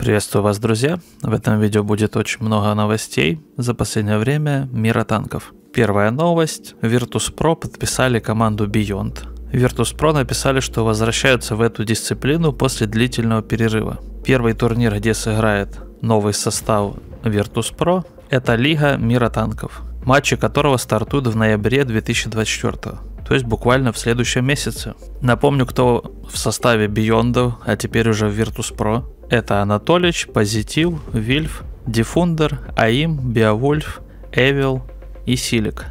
Приветствую вас, друзья! В этом видео будет очень много новостей за последнее время мира танков. Первая новость. Virtus.pro подписали команду Beyond. Virtus.pro написали, что возвращаются в эту дисциплину после длительного перерыва. Первый турнир, где сыграет новый состав Virtus.pro, это Лига мира танков, матчи которого стартуют в ноябре 2024 то есть буквально в следующем месяце. Напомню, кто в составе Beyond, а теперь уже в Virtus.pro. Это Анатолич, Позитив, Вильф, Дефундер, Аим, Биовольф, Эвил и Силик.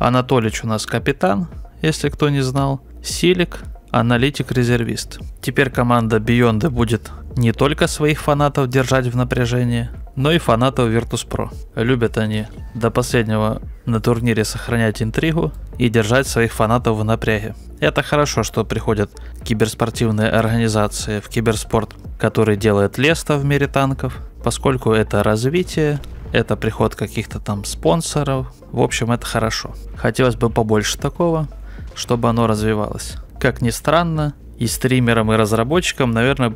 Анатолич у нас капитан, если кто не знал. Силик – аналитик-резервист. Теперь команда Бионды будет не только своих фанатов держать в напряжении, но и фанатов Virtus.pro. Любят они до последнего на турнире сохранять интригу и держать своих фанатов в напряге. Это хорошо, что приходят киберспортивные организации в киберспорт, который делает Леста в мире танков, поскольку это развитие, это приход каких-то там спонсоров. В общем, это хорошо. Хотелось бы побольше такого, чтобы оно развивалось. Как ни странно, и стримерам, и разработчикам, наверное,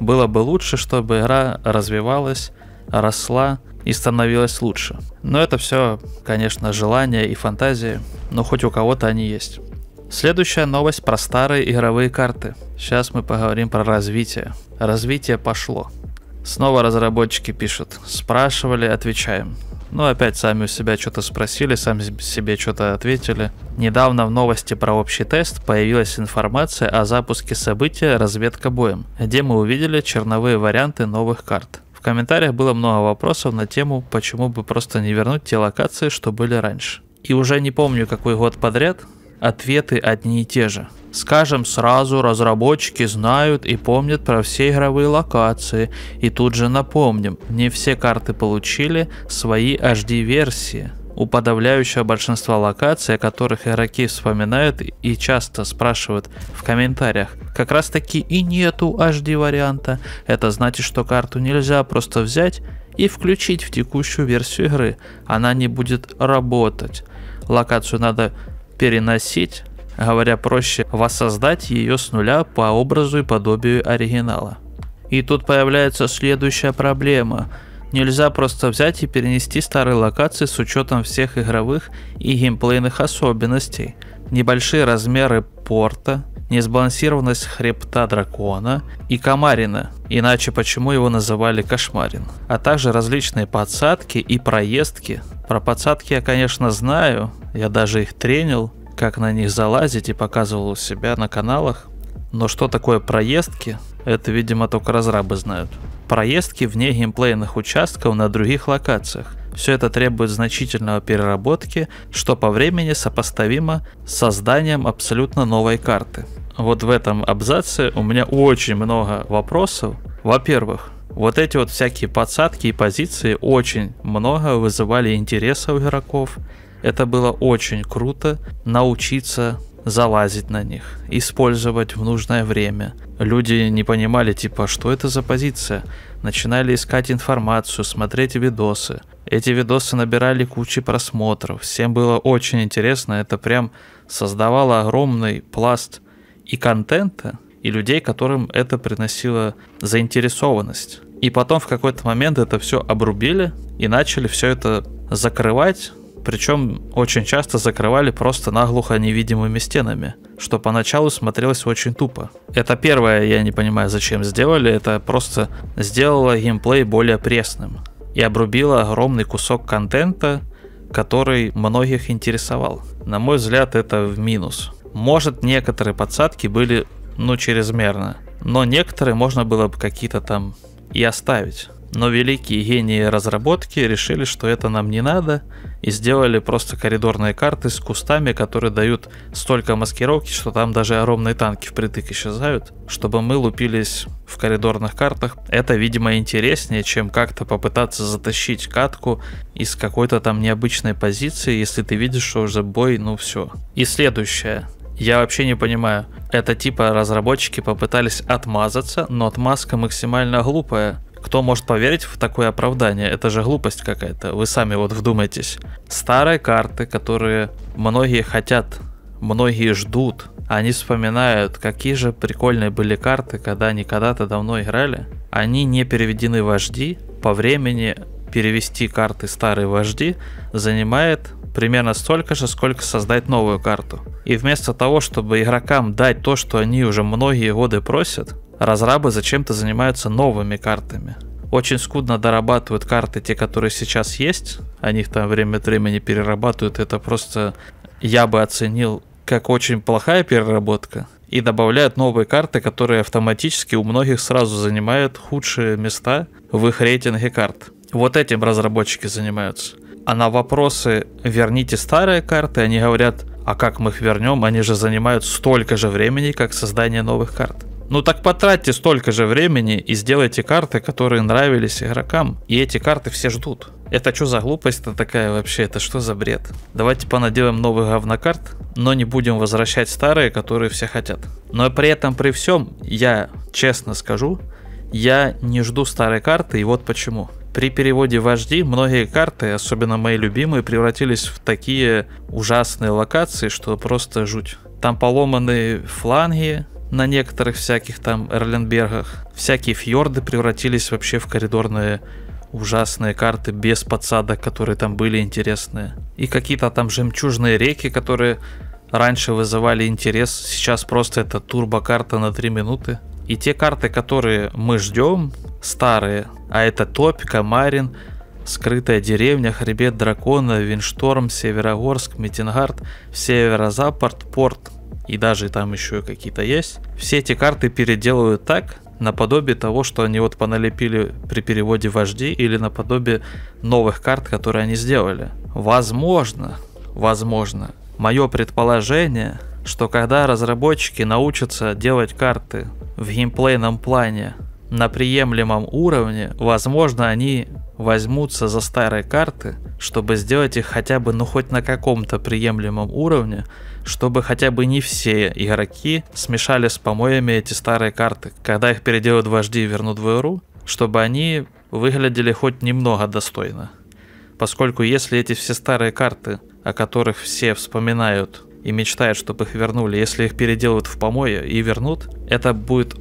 было бы лучше, чтобы игра развивалась росла и становилась лучше. Но это все, конечно, желания и фантазии, но хоть у кого-то они есть. Следующая новость про старые игровые карты. Сейчас мы поговорим про развитие. Развитие пошло. Снова разработчики пишут. Спрашивали, отвечаем. Ну, опять сами у себя что-то спросили, сами себе что-то ответили. Недавно в новости про общий тест появилась информация о запуске события «Разведка боем», где мы увидели черновые варианты новых карт комментариях было много вопросов на тему, почему бы просто не вернуть те локации, что были раньше. И уже не помню какой год подряд, ответы одни и те же. Скажем сразу, разработчики знают и помнят про все игровые локации. И тут же напомним, не все карты получили свои HD-версии у подавляющего большинства локаций, о которых игроки вспоминают и часто спрашивают в комментариях, как раз таки и нету HD варианта. Это значит, что карту нельзя просто взять и включить в текущую версию игры. Она не будет работать. Локацию надо переносить, говоря проще, воссоздать ее с нуля по образу и подобию оригинала. И тут появляется следующая проблема. Нельзя просто взять и перенести старые локации с учетом всех игровых и геймплейных особенностей. Небольшие размеры порта, несбалансированность хребта дракона и комарина, иначе почему его называли кошмарин, а также различные подсадки и проездки. Про подсадки я, конечно, знаю, я даже их тренил, как на них залазить и показывал у себя на каналах, но что такое проездки, это, видимо, только разрабы знают проездки вне геймплейных участков на других локациях. Все это требует значительного переработки, что по времени сопоставимо с созданием абсолютно новой карты. Вот в этом абзаце у меня очень много вопросов. Во-первых, вот эти вот всякие подсадки и позиции очень много вызывали интереса у игроков. Это было очень круто научиться залазить на них, использовать в нужное время. Люди не понимали, типа, что это за позиция. Начинали искать информацию, смотреть видосы. Эти видосы набирали кучи просмотров. Всем было очень интересно. Это прям создавало огромный пласт и контента, и людей, которым это приносило заинтересованность. И потом в какой-то момент это все обрубили и начали все это закрывать, причем очень часто закрывали просто наглухо невидимыми стенами, что поначалу смотрелось очень тупо. Это первое, я не понимаю, зачем сделали, это просто сделало геймплей более пресным и обрубило огромный кусок контента, который многих интересовал. На мой взгляд, это в минус. Может, некоторые подсадки были, ну, чрезмерно, но некоторые можно было бы какие-то там и оставить но великие гении разработки решили, что это нам не надо, и сделали просто коридорные карты с кустами, которые дают столько маскировки, что там даже огромные танки впритык исчезают, чтобы мы лупились в коридорных картах. Это, видимо, интереснее, чем как-то попытаться затащить катку из какой-то там необычной позиции, если ты видишь, что уже бой, ну все. И следующее. Я вообще не понимаю. Это типа разработчики попытались отмазаться, но отмазка максимально глупая. Кто может поверить в такое оправдание? Это же глупость какая-то. Вы сами вот вдумайтесь. Старые карты, которые многие хотят, многие ждут, они вспоминают, какие же прикольные были карты, когда они когда-то давно играли. Они не переведены в HD. По времени перевести карты старые в HD занимает примерно столько же, сколько создать новую карту. И вместо того, чтобы игрокам дать то, что они уже многие годы просят, Разрабы зачем-то занимаются новыми картами. Очень скудно дорабатывают карты те, которые сейчас есть. Они их там время от времени перерабатывают. Это просто я бы оценил как очень плохая переработка. И добавляют новые карты, которые автоматически у многих сразу занимают худшие места в их рейтинге карт. Вот этим разработчики занимаются. А на вопросы «верните старые карты» они говорят – а как мы их вернем? Они же занимают столько же времени, как создание новых карт. Ну так потратьте столько же времени и сделайте карты, которые нравились игрокам. И эти карты все ждут. Это что за глупость-то такая вообще? Это что за бред? Давайте понаделаем новых говнокарт, но не будем возвращать старые, которые все хотят. Но при этом, при всем, я честно скажу, я не жду старой карты, и вот почему. При переводе в HD многие карты, особенно мои любимые, превратились в такие ужасные локации, что просто жуть. Там поломаны фланги, на некоторых всяких там Эрленбергах. Всякие фьорды превратились вообще в коридорные ужасные карты без подсадок, которые там были интересные. И какие-то там жемчужные реки, которые раньше вызывали интерес, сейчас просто это турбокарта на 3 минуты. И те карты, которые мы ждем, старые, а это Топ, Камарин, Скрытая деревня, Хребет дракона, Виншторм, Северогорск, Митингард, Северо-Запад, Порт, и даже там еще какие-то есть. Все эти карты переделывают так, наподобие того, что они вот поналепили при переводе вожди или наподобие новых карт, которые они сделали. Возможно, возможно, мое предположение, что когда разработчики научатся делать карты в геймплейном плане на приемлемом уровне, возможно, они возьмутся за старые карты, чтобы сделать их хотя бы, ну хоть на каком-то приемлемом уровне, чтобы хотя бы не все игроки смешали с помоями эти старые карты, когда их переделают вожди и вернут в игру, чтобы они выглядели хоть немного достойно. Поскольку если эти все старые карты, о которых все вспоминают и мечтают, чтобы их вернули, если их переделают в помои и вернут, это будет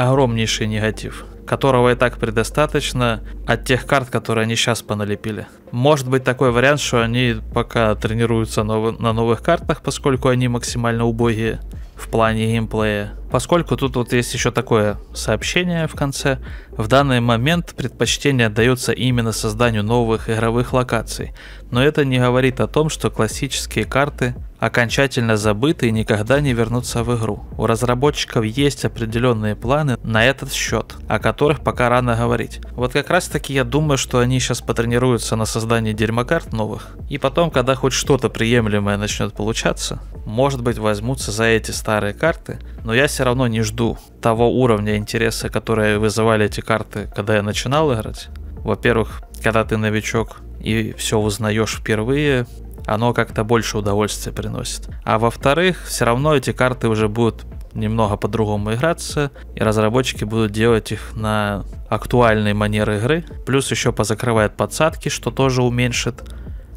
огромнейший негатив которого и так предостаточно от тех карт, которые они сейчас поналепили. Может быть такой вариант, что они пока тренируются на новых картах, поскольку они максимально убогие в плане геймплея. Поскольку тут вот есть еще такое сообщение в конце, в данный момент предпочтение отдается именно созданию новых игровых локаций, но это не говорит о том, что классические карты окончательно забыты и никогда не вернутся в игру. У разработчиков есть определенные планы на этот счет, о которых пока рано говорить. Вот как раз таки я думаю, что они сейчас потренируются на создании дерьмокарт новых, и потом, когда хоть что-то приемлемое начнет получаться, может быть возьмутся за эти старые карты, но я все равно не жду того уровня интереса, который вызывали эти карты, когда я начинал играть. Во-первых, когда ты новичок и все узнаешь впервые, оно как-то больше удовольствия приносит. А во-вторых, все равно эти карты уже будут немного по-другому играться, и разработчики будут делать их на актуальные манеры игры. Плюс еще позакрывает подсадки, что тоже уменьшит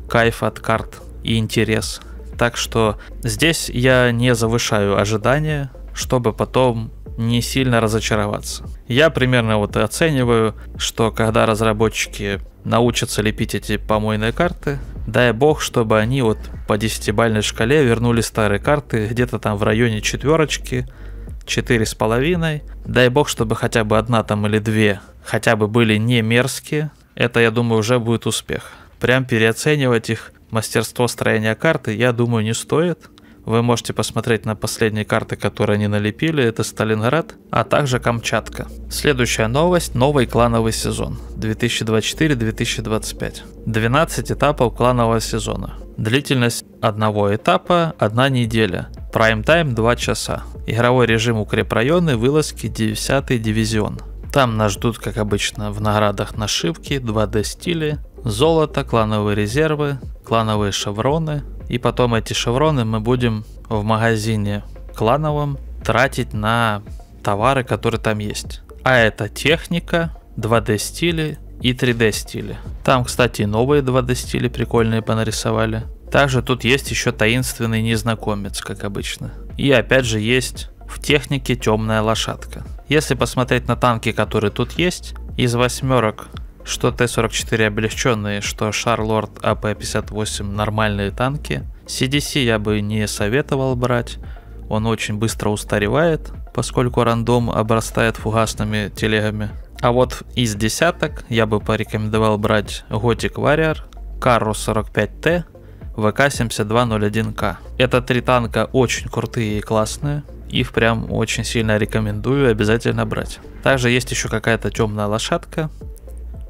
кайф от карт и интерес. Так что здесь я не завышаю ожидания, чтобы потом не сильно разочароваться. Я примерно вот оцениваю, что когда разработчики научатся лепить эти помойные карты, Дай бог, чтобы они вот по десятибальной шкале вернули старые карты где-то там в районе четверочки, четыре с половиной. Дай бог, чтобы хотя бы одна там или две хотя бы были не мерзкие. Это, я думаю, уже будет успех. Прям переоценивать их мастерство строения карты, я думаю, не стоит. Вы можете посмотреть на последние карты, которые они налепили, это Сталинград, а также Камчатка. Следующая новость – новый клановый сезон 2024-2025. 12 этапов кланового сезона. Длительность одного этапа – одна неделя. Прайм-тайм 2 часа. Игровой режим укрепрайоны, вылазки 10 дивизион. Там нас ждут, как обычно, в наградах нашивки, 2D стили, золото, клановые резервы, клановые шевроны, и потом эти шевроны мы будем в магазине клановом тратить на товары, которые там есть. А это техника, 2D стили и 3D стили. Там, кстати, новые 2D стили прикольные понарисовали. Также тут есть еще таинственный незнакомец, как обычно. И опять же есть в технике темная лошадка. Если посмотреть на танки, которые тут есть, из восьмерок что Т-44 облегченные, что Шарлорд АП-58 нормальные танки. CDC я бы не советовал брать, он очень быстро устаревает, поскольку рандом обрастает фугасными телегами. А вот из десяток я бы порекомендовал брать Готик Варьер, Кару 45Т, ВК-7201К. Это три танка очень крутые и классные. Их прям очень сильно рекомендую обязательно брать. Также есть еще какая-то темная лошадка.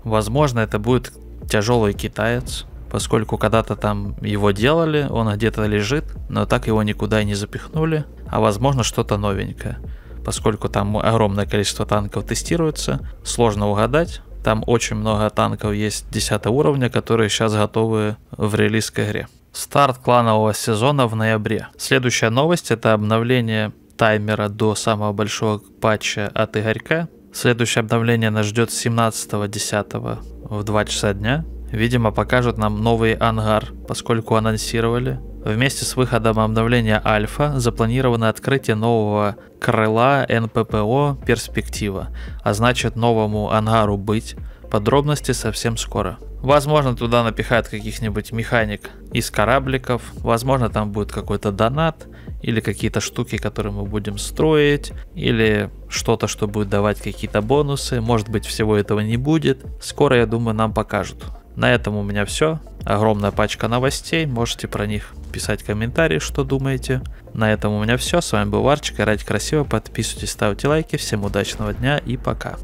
Возможно, это будет тяжелый китаец, поскольку когда-то там его делали, он где-то лежит, но так его никуда и не запихнули. А возможно, что-то новенькое, поскольку там огромное количество танков тестируется, сложно угадать. Там очень много танков есть 10 уровня, которые сейчас готовы в релиз к игре. Старт кланового сезона в ноябре. Следующая новость это обновление таймера до самого большого патча от Игорька. Следующее обновление нас ждет 17.10 в 2 часа дня. Видимо, покажут нам новый ангар, поскольку анонсировали. Вместе с выходом обновления Альфа запланировано открытие нового крыла НППО «Перспектива», а значит новому ангару быть. Подробности совсем скоро. Возможно, туда напихают каких-нибудь механик из корабликов, возможно, там будет какой-то донат, или какие-то штуки, которые мы будем строить, или что-то, что будет давать какие-то бонусы. Может быть, всего этого не будет. Скоро, я думаю, нам покажут. На этом у меня все. Огромная пачка новостей. Можете про них писать комментарии, что думаете. На этом у меня все. С вами был Варчик. Играйте красиво, подписывайтесь, ставьте лайки. Всем удачного дня и пока.